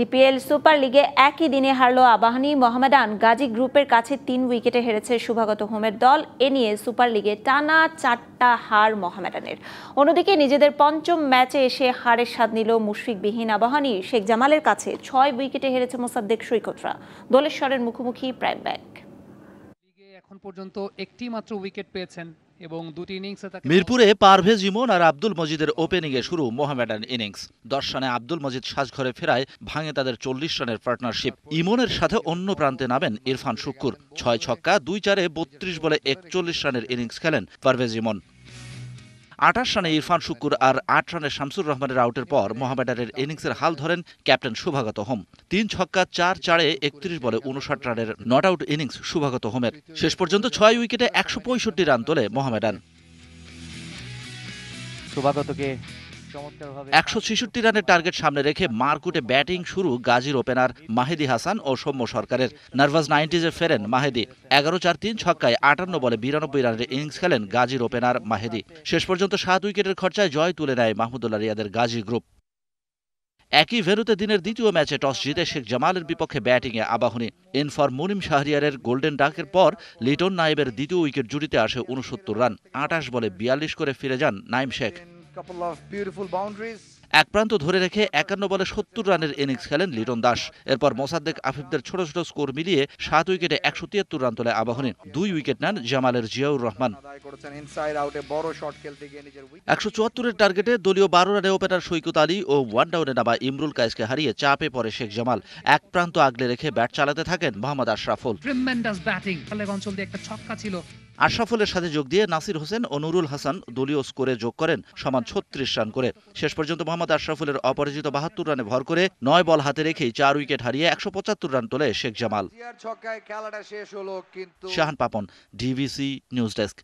DPL super লিগে একই দিনে হারল আবাহনী মোহামেডান গাজী গ্রুপের কাছে তিন উইকেটে হেরেছে শুভাগত হোমের দল এ নিয়ে সুপার লিগে টানা চারটা হার মোহামেডানের অন্যদিকে নিজেদের পঞ্চম ম্যাচে এসে হারের স্বাদ নিল মুশফিকবিহীন আবাহনী শেখ জামালের কাছে ছয় উইকেটে হেরেছে মোসাদ্দেক সৈকতরা দলেশ্বরের মুখোমুখি প্রাইম ব্যাংক এখন পর্যন্ত একটি মাত্র উইকেট পেয়েছেন এবং দুটি ইনিংসে তাকে মিরপুরে পারভেজ ইমন আর আব্দুল মজিদের ওপেনিংয়ে শুরু মোহামেডান ইনিংস দশ রানে আব্দুল মজিদ সাজঘরে ফেরায় ভাঙে তাদের চল্লিশ রানের পার্টনারশিপ ইমনের সাথে অন্য প্রান্তে নামেন ইরফান শুক্কুর ছয় ছক্কা দুই চারে বত্রিশ বলে একচল্লিশ রানের ইনিংস খেলেন পারভেজ ইমন আঠাশ রানে ইরফান শুকুর আর আট রানে শামসুর রহমানের আউটের পর মোহামেডানের ইনিংসের হাল ধরেন ক্যাপ্টেন শুভাগত হোম তিন ছক্কা চার চারে একত্রিশ বলে উনষাট রানের নট আউট ইনিংস শুভাগত হোমের শেষ পর্যন্ত ছয় উইকেটে একশো রান তোলে মহামেডান শুভাগতকে একশো ছেষট্টি রানের টার্গেট সামনে রেখে মারকুটে ব্যাটিং শুরু গাজীর ওপেনার মাহেদি হাসান ও সৌম্য সরকারের নার্ভাস নাইনটিজে ফেরেন মাহেদি এগারো চার তিন ছক্কায় আটান্ন বলে বিরানব্বই রানের ইনিংস খেলেন গাজীর ওপেনার মাহেদি শেষ পর্যন্ত সাত উইকেটের খরচায় জয় তুলে নেয় মাহমুদুল্লাহ রিয়াদের গাজী গ্রুপ একই ভেরুতে দিনের দ্বিতীয় ম্যাচে টস জিতে শেখ জামালের বিপক্ষে ব্যাটিংয়ে আবাহনী ইনফর মুনিম শাহরিয়ারের গোল্ডেন ডাকের পর লিটন নাইবের দ্বিতীয় উইকেট জুড়িতে আসে উনসত্তর রান আটাশ বলে বিয়াল্লিশ করে ফিরে যান নাইম শেখ এক প্রান্ত ধরে রেখে একান্ন বলে সত্তর রানের ইনিংস খেলেন লিটন দাস এরপর মোসাদ্দেক আফিফদের ছোট ছোট স্কোর মিলিয়ে সাত উইকেটে একশো তিয়াত্তর রান তোলে আবাহনী দুই উইকেট নেন জামালের জিয়াউর রহমান একশো চুয়াত্তরের টার্গেটে দলীয় বারো রানে ওপেনার সৈকত আলী ও ওয়ান ডাউনে নামা ইমরুল কাইসকে হারিয়ে চাপে পড়ে শেখ জামাল এক প্রান্ত আগলে রেখে ব্যাট চালাতে থাকেন মোহাম্মদ আশরাফুল অঞ্চল দিয়ে একটা ছক্কা ছিল আশরাফুলের সাথে যোগ দিয়ে নাসির হোসেন ও নুরুল হাসান দলীয় স্কোরে যোগ করেন সমান ছত্রিশ রান করে শেষ পর্যন্ত মোহাম্মদ আশরাফুলের অপরাজিত বাহাত্তর রানে ভর করে নয় বল হাতে রেখেই চার উইকেট হারিয়ে একশো পঁচাত্তর রান তোলে Sheikh Jamal Shahan Papon DVC news desk